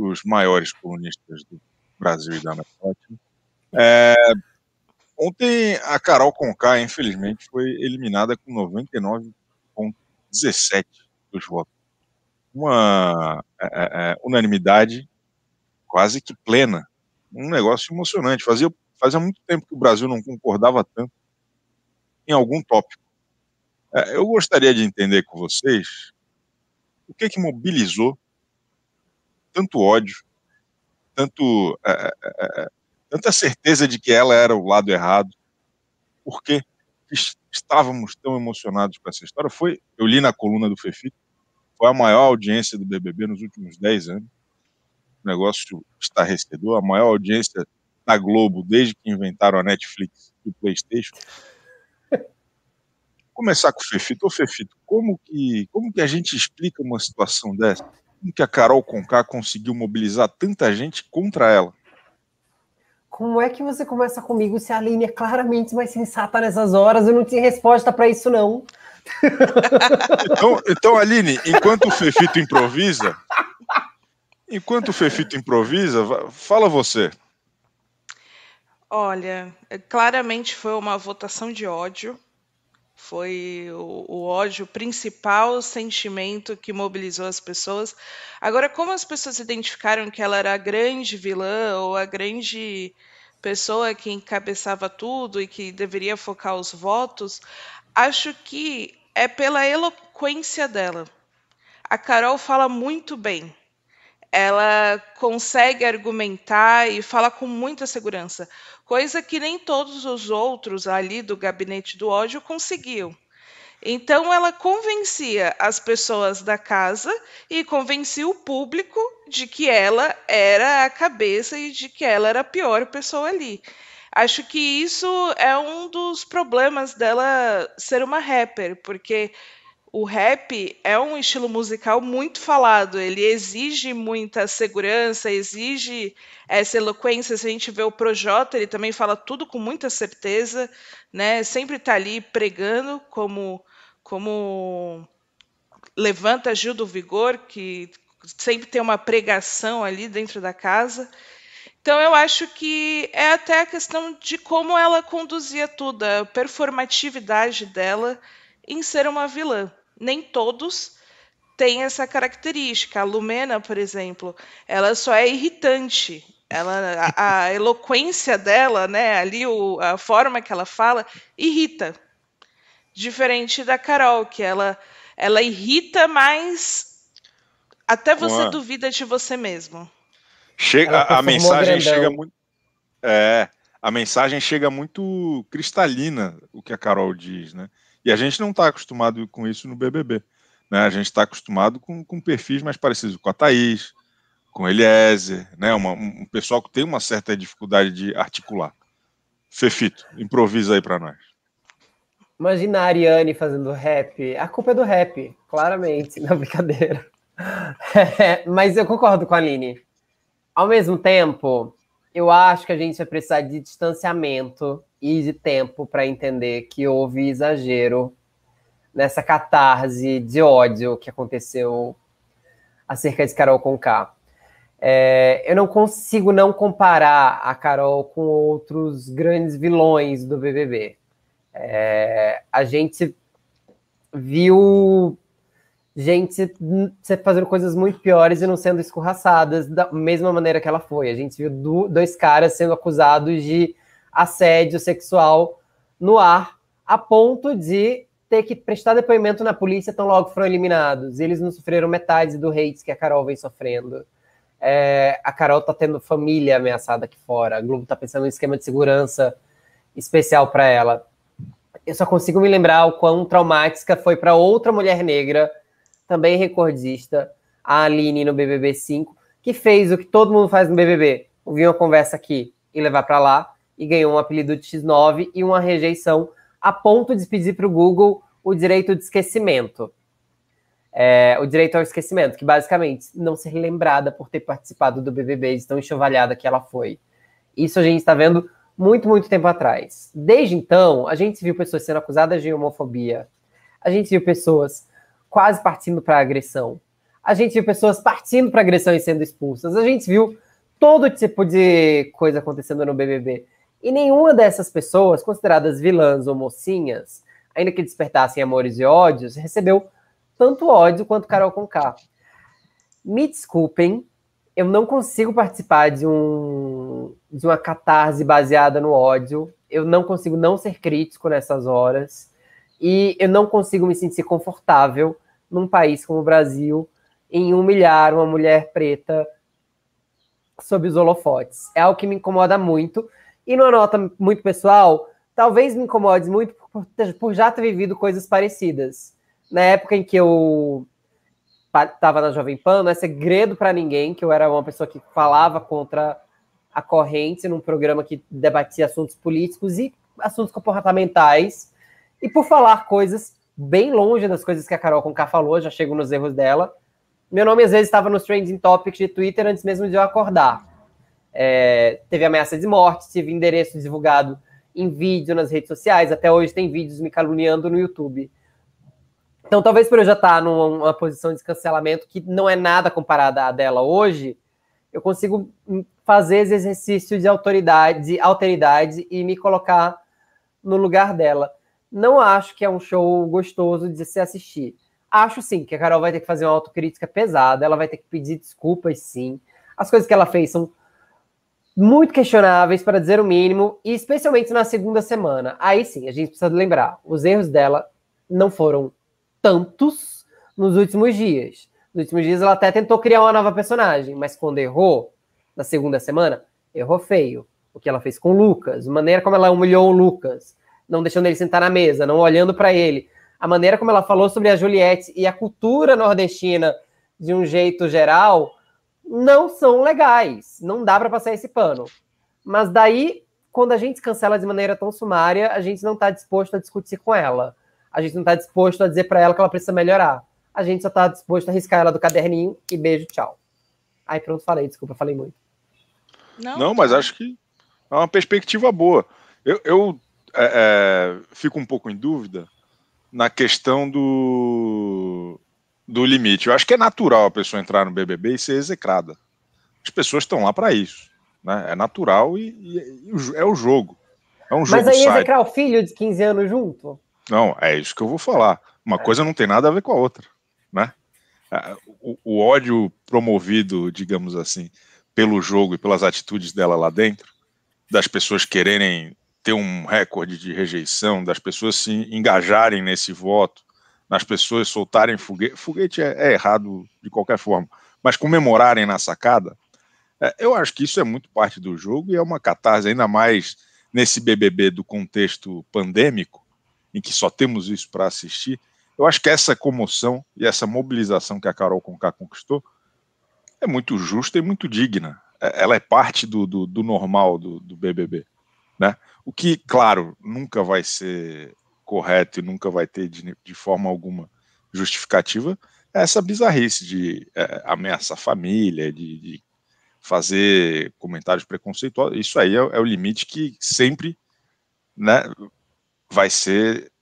os maiores colunistas do Brasil e da América Latina. É, ontem a Carol Conká, infelizmente, foi eliminada com 99,17 dos votos. Uma é, é, é, unanimidade quase que plena. Um negócio emocionante. Fazia, fazia muito tempo que o Brasil não concordava tanto em algum tópico. É, eu gostaria de entender com vocês o que, que mobilizou tanto ódio, tanto, é, é, tanta certeza de que ela era o lado errado. porque estávamos tão emocionados com essa história? Foi, eu li na coluna do Fefito, foi a maior audiência do BBB nos últimos 10 anos. Um negócio estarrecedor, a maior audiência na Globo desde que inventaram a Netflix e o PlayStation começar com o Fefito. Ô, Fefito, como que, como que a gente explica uma situação dessa? como que a Carol Conká conseguiu mobilizar tanta gente contra ela? Como é que você começa comigo se a Aline é claramente mais sensata nessas horas? Eu não tinha resposta para isso, não. Então, então, Aline, enquanto o Fefito improvisa, enquanto o Fefito improvisa, fala você. Olha, é, claramente foi uma votação de ódio foi o, o ódio o principal sentimento que mobilizou as pessoas. Agora, como as pessoas identificaram que ela era a grande vilã ou a grande pessoa que encabeçava tudo e que deveria focar os votos, acho que é pela eloquência dela. A Carol fala muito bem ela consegue argumentar e fala com muita segurança, coisa que nem todos os outros ali do gabinete do ódio conseguiam. Então ela convencia as pessoas da casa e convencia o público de que ela era a cabeça e de que ela era a pior pessoa ali. Acho que isso é um dos problemas dela ser uma rapper, porque o rap é um estilo musical muito falado, ele exige muita segurança, exige essa eloquência. Se a gente vê o Projota, ele também fala tudo com muita certeza, né? Sempre está ali pregando como como levanta Gil do Vigor, que sempre tem uma pregação ali dentro da casa. Então eu acho que é até a questão de como ela conduzia tudo, a performatividade dela em ser uma vilã nem todos têm essa característica. A Lumena, por exemplo, ela só é irritante. Ela, a, a eloquência dela, né, ali o, a forma que ela fala, irrita. Diferente da Carol, que ela, ela irrita, mas até você Uma... duvida de você mesmo. Chega, a, a mensagem grandão. chega muito. É, a mensagem chega muito cristalina, o que a Carol diz, né? E a gente não está acostumado com isso no BBB. Né? A gente está acostumado com, com perfis mais parecidos com a Thaís, com Eliezer, né? Uma, um pessoal que tem uma certa dificuldade de articular. Fefito, improvisa aí para nós. Imagina a Ariane fazendo rap. A culpa é do rap, claramente, na brincadeira. mas eu concordo com a Aline. Ao mesmo tempo, eu acho que a gente vai precisar de distanciamento e de tempo para entender que houve exagero nessa catarse de ódio que aconteceu acerca de Carol Conká. É, eu não consigo não comparar a Carol com outros grandes vilões do BBB. É, a gente viu gente fazendo coisas muito piores e não sendo escorraçadas da mesma maneira que ela foi. A gente viu do, dois caras sendo acusados de assédio sexual no ar, a ponto de ter que prestar depoimento na polícia tão logo foram eliminados. E eles não sofreram metade do hate que a Carol vem sofrendo. É, a Carol tá tendo família ameaçada aqui fora. A Globo tá pensando em um esquema de segurança especial para ela. Eu só consigo me lembrar o quão traumática foi para outra mulher negra, também recordista, a Aline no BBB 5, que fez o que todo mundo faz no BBB: ouvir uma conversa aqui e levar para lá e ganhou um apelido de X9 e uma rejeição a ponto de pedir para o Google o direito de esquecimento. É, o direito ao esquecimento, que basicamente não ser lembrada por ter participado do BBB, de tão enxovalhada que ela foi. Isso a gente está vendo muito, muito tempo atrás. Desde então, a gente viu pessoas sendo acusadas de homofobia. A gente viu pessoas quase partindo para agressão. A gente viu pessoas partindo para agressão e sendo expulsas. A gente viu todo tipo de coisa acontecendo no BBB. E nenhuma dessas pessoas, consideradas vilãs ou mocinhas, ainda que despertassem amores e ódios, recebeu tanto ódio quanto Carol Conká. Me desculpem, eu não consigo participar de, um, de uma catarse baseada no ódio. Eu não consigo não ser crítico nessas horas. E eu não consigo me sentir confortável num país como o Brasil em humilhar uma mulher preta sob os holofotes. É algo que me incomoda muito. E numa nota muito pessoal, talvez me incomode muito por, por já ter vivido coisas parecidas. Na época em que eu estava na Jovem Pan, não é segredo para ninguém que eu era uma pessoa que falava contra a corrente num programa que debatia assuntos políticos e assuntos comportamentais. E por falar coisas bem longe das coisas que a Carol Conká falou, já chego nos erros dela. Meu nome às vezes estava nos trending topics de Twitter antes mesmo de eu acordar é, teve ameaça de morte, teve endereço divulgado em vídeo nas redes sociais, até hoje tem vídeos me caluniando no YouTube. Então, talvez por eu já estar tá numa posição de cancelamento que não é nada comparada à dela hoje, eu consigo hum, fazer esse exercício de autoridade, de alteridade e me colocar no lugar dela. Não acho que é um show gostoso de se assistir. Acho sim que a Carol vai ter que fazer uma autocrítica pesada, ela vai ter que pedir desculpas sim. As coisas que ela fez são muito questionáveis, para dizer o mínimo, e especialmente na segunda semana. Aí sim, a gente precisa lembrar: os erros dela não foram tantos nos últimos dias. Nos últimos dias, ela até tentou criar uma nova personagem, mas quando errou, na segunda semana, errou feio. O que ela fez com o Lucas, a maneira como ela humilhou o Lucas, não deixando ele sentar na mesa, não olhando para ele, a maneira como ela falou sobre a Juliette e a cultura nordestina de um jeito geral não são legais, não dá para passar esse pano. Mas daí, quando a gente cancela de maneira tão sumária, a gente não está disposto a discutir com ela. A gente não está disposto a dizer para ela que ela precisa melhorar. A gente só está disposto a riscar ela do caderninho e beijo, tchau. Aí pronto, falei, desculpa, falei muito. Não, não mas acho que é uma perspectiva boa. Eu, eu é, é, fico um pouco em dúvida na questão do do limite. Eu acho que é natural a pessoa entrar no BBB e ser execrada. As pessoas estão lá para isso. Né? É natural e, e, e, é o jogo. É um jogo Mas aí execrar o filho de 15 anos junto? Não, é isso que eu vou falar. Uma é. coisa não tem nada a ver com a outra. Né? É, o, o ódio promovido, digamos assim, pelo jogo e pelas atitudes dela lá dentro, das pessoas quererem ter um recorde de rejeição, das pessoas se engajarem nesse voto, nas pessoas soltarem foguete. Foguete é, é errado de qualquer forma, mas comemorarem na sacada, é, eu acho que isso é muito parte do jogo e é uma catarse, ainda mais nesse BBB do contexto pandêmico, em que só temos isso para assistir. Eu acho que essa comoção e essa mobilização que a Carol Conká conquistou é muito justa e muito digna. É, ela é parte do, do, do normal do, do BBB. Né? O que, claro, nunca vai ser correto e nunca vai ter de, de forma alguma justificativa, é essa bizarrice de é, ameaçar a família, de, de, fazer comentários preconceituosos. Isso aí é, é o limite que sempre né, vai ser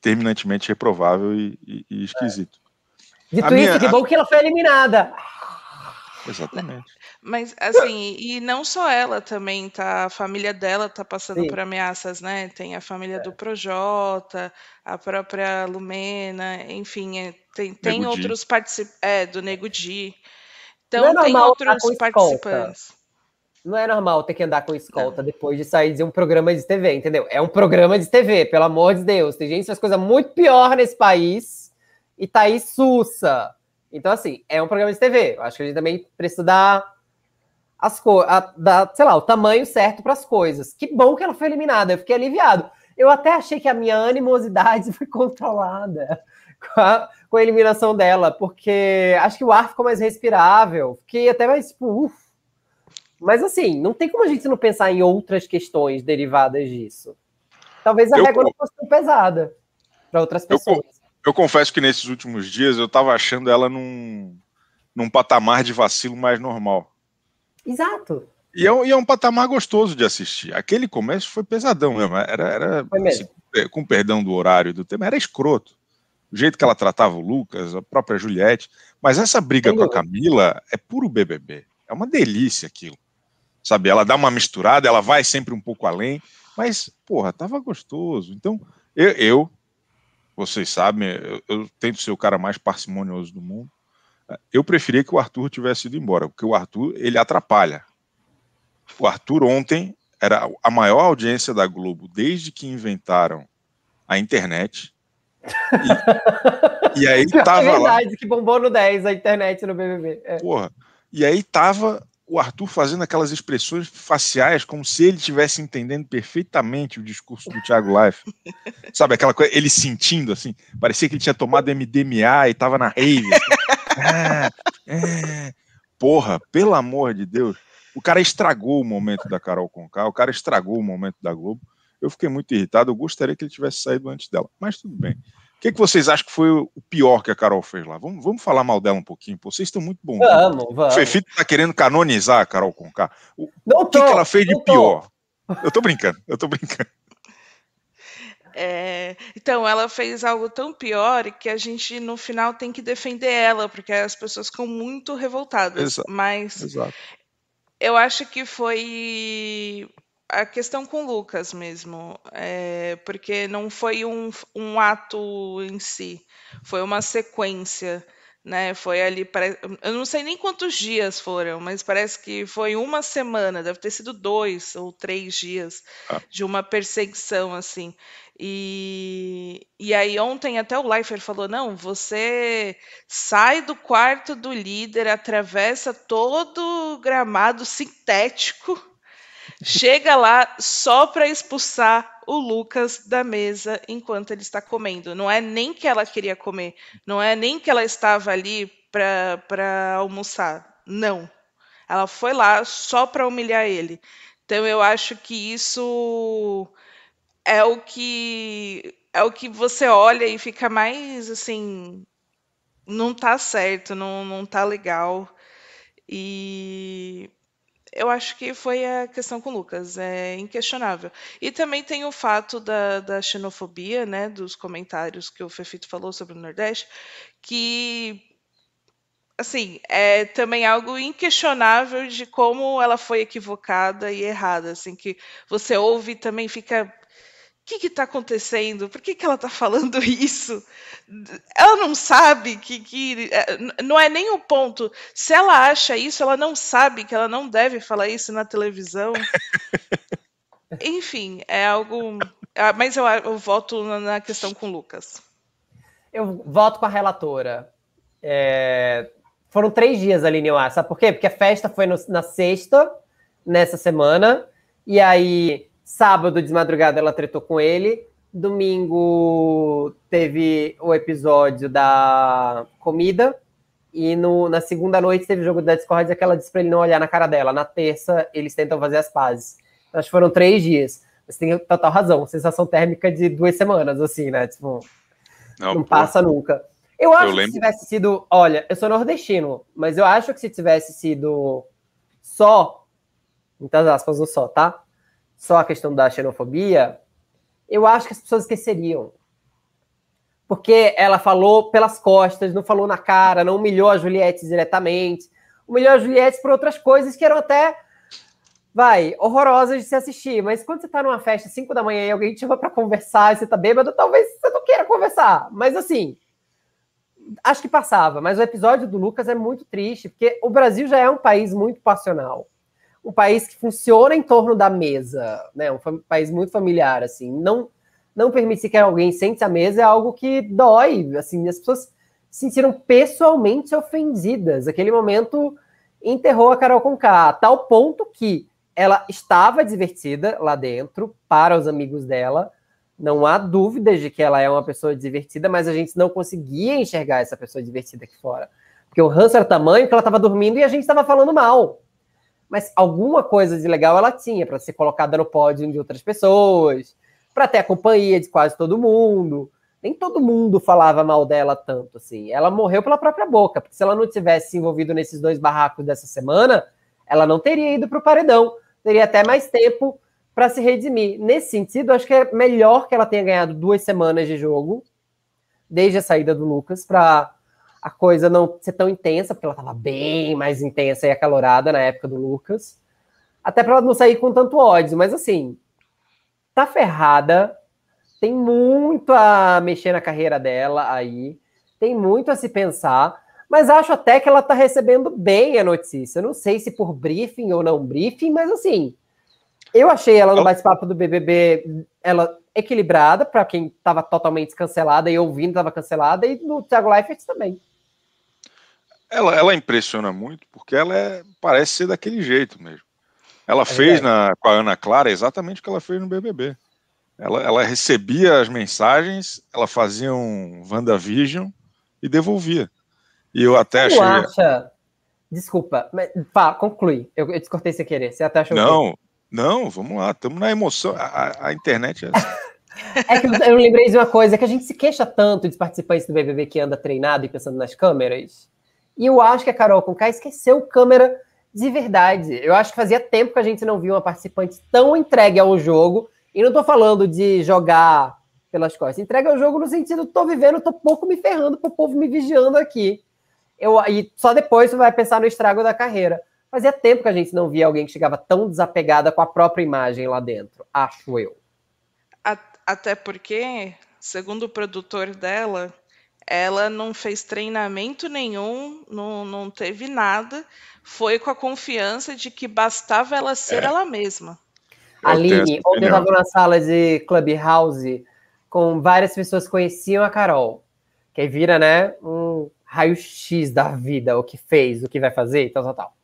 terminantemente reprovável e, e, e é. esquisito. Dito a isso, minha, que bom que ela foi eliminada. Exatamente. Mas assim, e não só ela também tá, a família dela tá passando Sim. por ameaças, né? Tem a família é. do Projota, a própria Lumena, enfim, é, tem, tem outros participantes, é, do Nego Di. Então não é tem é outros participantes. Não é normal ter que andar com escolta depois de sair de um programa de TV, entendeu? É um programa de TV, pelo amor de Deus. Tem gente que faz coisa muito pior nesse país e tá aí sussa. Então, assim, é um programa de TV. Eu acho que a gente também precisa dar as coisas, sei lá, o tamanho certo para as coisas. Que bom que ela foi eliminada, eu fiquei aliviado. Eu até achei que a minha animosidade foi controlada com a, com a eliminação dela, porque acho que o ar ficou mais respirável, fiquei até mais tipo, uf. Mas assim, não tem como a gente não pensar em outras questões derivadas disso. Talvez a eu... regra não fosse tão pesada para outras pessoas. Eu... Eu confesso que nesses últimos dias eu estava achando ela num, num patamar de vacilo mais normal. Exato. E é, um, e é um patamar gostoso de assistir. Aquele começo foi pesadão mesmo. Era, era assim, com perdão do horário e do tema, era escroto. O jeito que ela tratava o Lucas, a própria Juliette. Mas essa briga com a Camila é puro BBB. É uma delícia aquilo. Sabe, ela dá uma misturada, ela vai sempre um pouco além. Mas, porra, tava gostoso. Então, eu, eu vocês sabem, eu, eu tento ser o cara mais parcimonioso do mundo. Eu preferia que o Arthur tivesse ido embora, porque o Arthur ele atrapalha. O Arthur ontem era a maior audiência da Globo desde que inventaram a internet. E, e aí é tava é verdade, lá. que bombou no 10 a internet no BBB. É. Porra. E aí tava o Arthur fazendo aquelas expressões faciais como se ele estivesse entendendo perfeitamente o discurso do Thiago Life. Sabe aquela coisa, ele sentindo assim, parecia que ele tinha tomado MDMA e tava na rave. Assim. É, é. Porra, pelo amor de Deus. O cara estragou o momento da Carol Conká, o cara estragou o momento da Globo. Eu fiquei muito irritado, eu gostaria que ele tivesse saído antes dela, mas tudo bem que, que vocês acham que foi o pior que a Carol fez lá? Vamos, vamos falar mal dela um pouquinho. Pô. Vocês estão muito bons. Vamos, vamos. O Fefito está querendo canonizar a Carol Conká. O não que, que ela fez de pior? Tô. Eu estou brincando, eu estou brincando. É, então, ela fez algo tão pior que a gente, no final, tem que defender ela, porque as pessoas ficam muito revoltadas. Exato, mas exato. eu acho que foi a questão com Lucas mesmo, é, porque não foi um, um, ato em si, foi uma sequência, né? Foi ali, pare... eu não sei nem quantos dias foram, mas parece que foi uma semana, deve ter sido dois ou três dias ah. de uma perseguição assim. E, e aí ontem até o Leifert falou: não, você sai do quarto do líder, atravessa todo o gramado sintético chega lá só para expulsar o Lucas da mesa enquanto ele está comendo. Não é nem que ela queria comer, não é nem que ela estava ali para almoçar. Não. Ela foi lá só para humilhar ele. Então eu acho que isso é o que é o que você olha e fica mais assim, não tá certo, não, não tá legal. E eu acho que foi a questão com o Lucas, é inquestionável. E também tem o fato da, da xenofobia, né, dos comentários que o Fefito falou sobre o Nordeste, que assim, é também algo inquestionável de como ela foi equivocada e errada, assim, que você ouve e também fica que está acontecendo? Por que, que ela está falando isso? Ela não sabe que, que. É, não é nem o ponto. Se ela acha isso, ela não sabe que ela não deve falar isso na televisão. Enfim, é algo. É, mas eu, eu voto na questão com o Lucas. Eu voto com a relatora. É... Foram três dias, ali, eu Sabe por quê? Porque a festa foi no, na sexta, nessa semana. E aí Sábado, de madrugada, ela tretou com ele. Domingo teve o episódio da comida. E no, na segunda noite teve o jogo da Discord, que ela disse pra ele não olhar na cara dela. Na terça, eles tentam fazer as pazes. Então, acho que foram três dias. Você tem total razão. Sensação térmica de duas semanas, assim, né? Tipo, não, não passa nunca. Eu acho eu que se tivesse sido. Olha, eu sou nordestino, mas eu acho que se tivesse sido só. Muitas aspas, o só, tá? só a questão da xenofobia, eu acho que as pessoas esqueceriam. Porque ela falou pelas costas, não falou na cara, não humilhou a Juliette diretamente, humilhou a Juliette por outras coisas que eram até, vai, horrorosas de se assistir. Mas quando você está numa festa às 5 da manhã e alguém te chama para conversar e você está bêbado, talvez você não queira conversar. Mas assim, acho que passava, mas o episódio do Lucas é muito triste, porque o Brasil já é um país muito passional um país que funciona em torno da mesa, né? Um país muito familiar, assim. Não, não permitir que alguém sente a mesa é algo que dói, assim. As pessoas se sentiram pessoalmente ofendidas. Aquele momento enterrou a Carol Conká, a tal ponto que ela estava divertida lá dentro, para os amigos dela. Não há dúvidas de que ela é uma pessoa divertida, mas a gente não conseguia enxergar essa pessoa divertida aqui fora. Porque o ranço era tamanho que ela estava dormindo e a gente estava falando mal mas alguma coisa de legal ela tinha para ser colocada no pódio de outras pessoas, para ter a companhia de quase todo mundo. Nem todo mundo falava mal dela tanto assim. Ela morreu pela própria boca, porque se ela não tivesse se envolvido nesses dois barracos dessa semana, ela não teria ido para o paredão, teria até mais tempo para se redimir. Nesse sentido, acho que é melhor que ela tenha ganhado duas semanas de jogo desde a saída do Lucas para a coisa não ser tão intensa, porque ela estava bem mais intensa e acalorada na época do Lucas. Até para ela não sair com tanto ódio, mas assim, tá ferrada, tem muito a mexer na carreira dela aí, tem muito a se pensar, mas acho até que ela tá recebendo bem a notícia. Não sei se por briefing ou não briefing, mas assim, eu achei ela no bate-papo do BBB, ela equilibrada para quem estava totalmente cancelada e ouvindo estava cancelada e no Thiago Leifert também. Ela, ela impressiona muito porque ela é, parece ser daquele jeito mesmo. Ela é fez na, com a Ana Clara exatamente o que ela fez no BBB. Ela, ela recebia as mensagens, ela fazia um WandaVision e devolvia. E eu até achei. Você acha? Desculpa, mas pá, conclui. Eu, eu descortei sem querer. Você até achou. Não, que... não, vamos lá, estamos na emoção. A, a internet é. Assim. é que eu, lembrei de uma coisa, é que a gente se queixa tanto de participantes do BBB que anda treinado e pensando nas câmeras. E eu acho que a Carol Conká esqueceu câmera de verdade. Eu acho que fazia tempo que a gente não via uma participante tão entregue ao jogo. E não estou falando de jogar pelas costas. Entrega ao jogo no sentido, estou vivendo, estou pouco me ferrando pro povo me vigiando aqui. Eu, e só depois você vai pensar no estrago da carreira. Fazia tempo que a gente não via alguém que chegava tão desapegada com a própria imagem lá dentro, acho eu. Até porque, segundo o produtor dela, ela não fez treinamento nenhum, não, não teve nada. Foi com a confiança de que bastava ela ser é. ela mesma. Aline, ontem eu estava na sala de Clubhouse com várias pessoas que conheciam a Carol. Que vira, né, um raio-x da vida, o que fez, o que vai fazer e tal, tal, tal.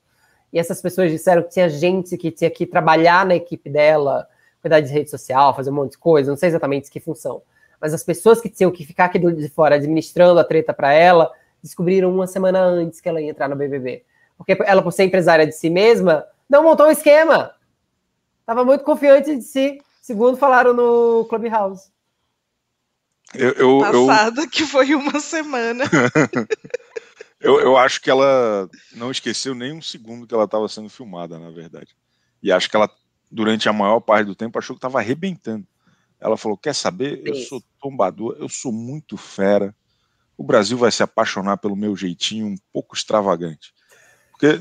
E essas pessoas disseram que tinha gente que tinha que trabalhar na equipe dela, cuidar de rede social, fazer um monte de coisa, não sei exatamente que função mas as pessoas que tinham que ficar aqui de fora administrando a treta para ela descobriram uma semana antes que ela ia entrar no BBB. Porque ela, por ser empresária de si mesma, não montou um esquema. Tava muito confiante de si, segundo falaram no Clubhouse. Eu, eu, Passado eu... que foi uma semana. eu, eu acho que ela não esqueceu nem um segundo que ela estava sendo filmada, na verdade. E acho que ela, durante a maior parte do tempo, achou que estava arrebentando. Ela falou: Quer saber? Eu sou tombador, eu sou muito fera. O Brasil vai se apaixonar pelo meu jeitinho um pouco extravagante. Porque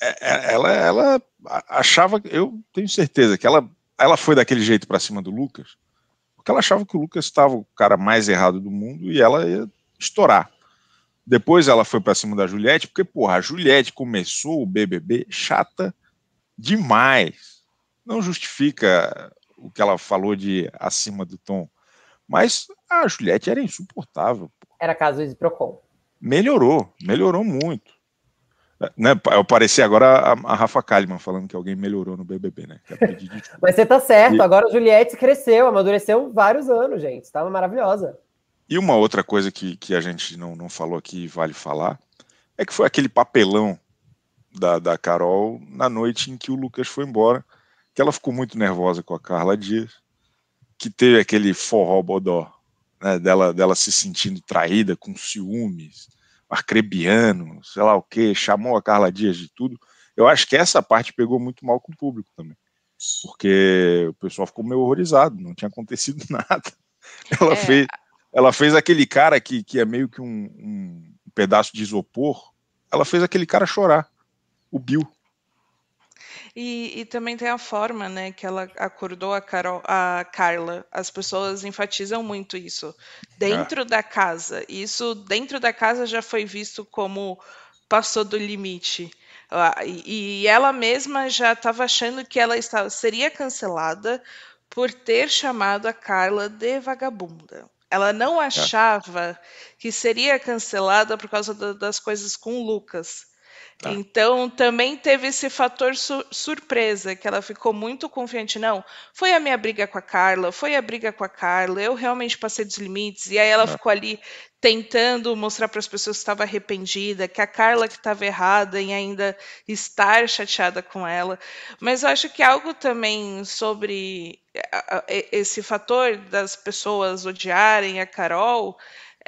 é, é, ela, ela achava, eu tenho certeza que ela, ela foi daquele jeito para cima do Lucas, porque ela achava que o Lucas estava o cara mais errado do mundo e ela ia estourar. Depois ela foi para cima da Juliette, porque, porra, a Juliette começou o BBB chata demais. Não justifica o que ela falou de acima do tom. Mas a Juliette era insuportável. Pô. Era caso de Procon. Melhorou, melhorou muito. Né, eu pareci agora a, a, Rafa Kalimann falando que alguém melhorou no BBB, né? Mas você tá certo, e... agora a Juliette cresceu, amadureceu vários anos, gente. Estava tá maravilhosa. E uma outra coisa que, que a gente não, não falou aqui e vale falar é que foi aquele papelão da, da Carol na noite em que o Lucas foi embora, que ela ficou muito nervosa com a Carla Dias que teve aquele forró bodó, né, dela, dela se sentindo traída, com ciúmes, arcrebiano, sei lá o que, chamou a Carla Dias de tudo. Eu acho que essa parte pegou muito mal com o público também, porque o pessoal ficou meio horrorizado, não tinha acontecido nada. Ela, é. fez, ela fez aquele cara que, que é meio que um, um pedaço de isopor, ela fez aquele cara chorar, o Bill. E, e, também tem a forma, né, que ela acordou a, Carol, a Carla. As pessoas enfatizam muito isso. Dentro ah. da casa. Isso dentro da casa já foi visto como passou do limite. Ah, e, e ela mesma já estava achando que ela estava, seria cancelada por ter chamado a Carla de vagabunda. Ela não ah. achava que seria cancelada por causa do, das coisas com o Lucas Tá. Então, também teve esse fator su surpresa, que ela ficou muito confiante. Não, foi a minha briga com a Carla, foi a briga com a Carla, eu realmente passei dos limites. E aí ela tá. ficou ali tentando mostrar para as pessoas que estava arrependida, que a Carla que estava errada em ainda estar chateada com ela. Mas eu acho que algo também sobre esse fator das pessoas odiarem a Carol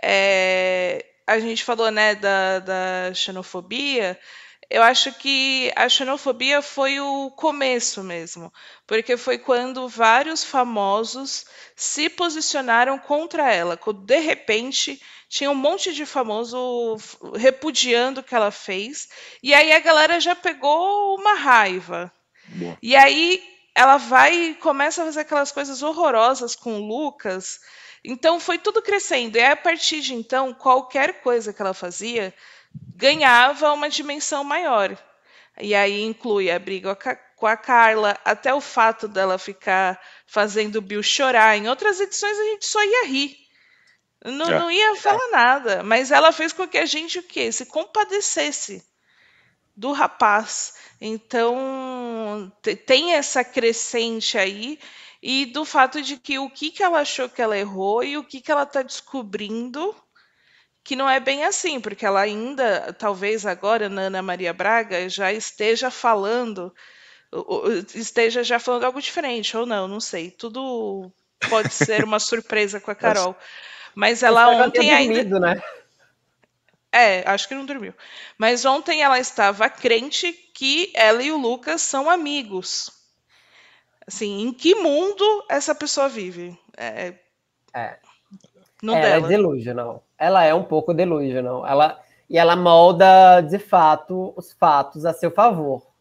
é, a gente falou né, da, da xenofobia, eu acho que a xenofobia foi o começo mesmo, porque foi quando vários famosos se posicionaram contra ela. Quando de repente tinha um monte de famoso repudiando o que ela fez, e aí a galera já pegou uma raiva. E aí ela vai e começa a fazer aquelas coisas horrorosas com o Lucas então foi tudo crescendo. E a partir de então, qualquer coisa que ela fazia ganhava uma dimensão maior. E aí inclui a briga com a Carla, até o fato dela ficar fazendo o Bill chorar. Em outras edições a gente só ia rir. Não, é. não ia falar nada. Mas ela fez com que a gente o quê? Se compadecesse do rapaz. Então tem essa crescente aí e do fato de que o que, que ela achou que ela errou e o que, que ela está descobrindo que não é bem assim, porque ela ainda, talvez agora, na Ana Maria Braga, já esteja falando, esteja já falando algo diferente, ou não, não sei. Tudo pode ser uma surpresa com a Carol. Mas ela ontem ainda. né? É, acho que não dormiu. Mas ontem ela estava crente que ela e o Lucas são amigos. Assim, em que mundo essa pessoa vive? É. é. é. é não ela dela. é delusional. Ela é um pouco delusional. Ela, e ela molda, de fato, os fatos a seu favor.